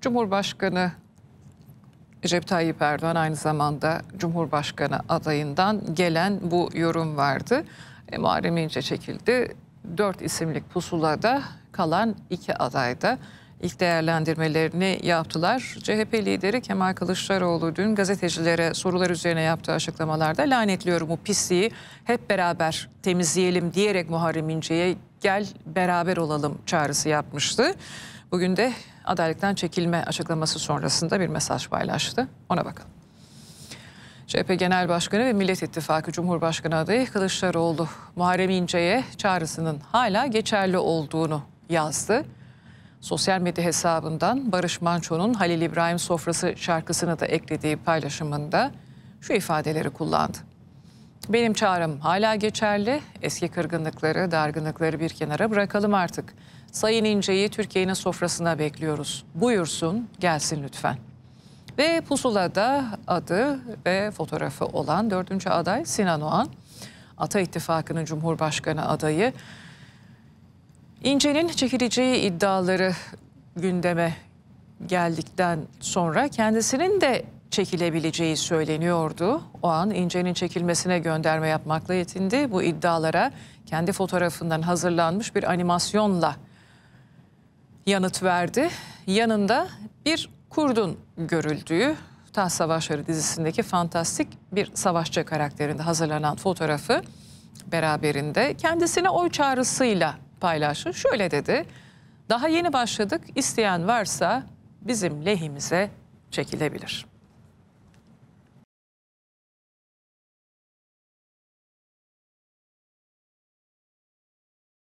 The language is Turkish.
Cumhurbaşkanı Recep Tayyip Erdoğan aynı zamanda Cumhurbaşkanı adayından gelen bu yorum vardı. E, Muharrem İnce çekildi. Dört isimlik pusulada kalan iki aday da ilk değerlendirmelerini yaptılar. CHP lideri Kemal Kılıçdaroğlu dün gazetecilere sorular üzerine yaptığı açıklamalarda lanetliyorum bu pisliği hep beraber temizleyelim diyerek Muharrem İnce'ye gel beraber olalım çağrısı yapmıştı. Bugün de adaletten çekilme açıklaması sonrasında bir mesaj paylaştı. Ona bakalım. CHP Genel Başkanı ve Millet İttifakı Cumhurbaşkanı adayı Kılıçdaroğlu Muharrem İnce'ye çağrısının hala geçerli olduğunu yazdı. Sosyal medya hesabından Barış Manço'nun Halil İbrahim Sofrası şarkısını da eklediği paylaşımında şu ifadeleri kullandı. Benim çağrım hala geçerli. Eski kırgınlıkları, dargınlıkları bir kenara bırakalım artık. Sayın İnce'yi Türkiye'nin sofrasına bekliyoruz. Buyursun, gelsin lütfen. Ve pusulada adı ve fotoğrafı olan dördüncü aday Sinan Oğan. Ata İttifakı'nın Cumhurbaşkanı adayı İnce'nin çekileceği iddiaları gündeme geldikten sonra kendisinin de çekilebileceği söyleniyordu. O an İnce'nin çekilmesine gönderme yapmakla yetindi. Bu iddialara kendi fotoğrafından hazırlanmış bir animasyonla yanıt verdi. Yanında bir kurdun görüldüğü Taht Savaşları dizisindeki fantastik bir savaşçı karakterinde hazırlanan fotoğrafı beraberinde kendisine oy çağrısıyla paylaştı. Şöyle dedi. Daha yeni başladık. İsteyen varsa bizim lehimize çekilebilir.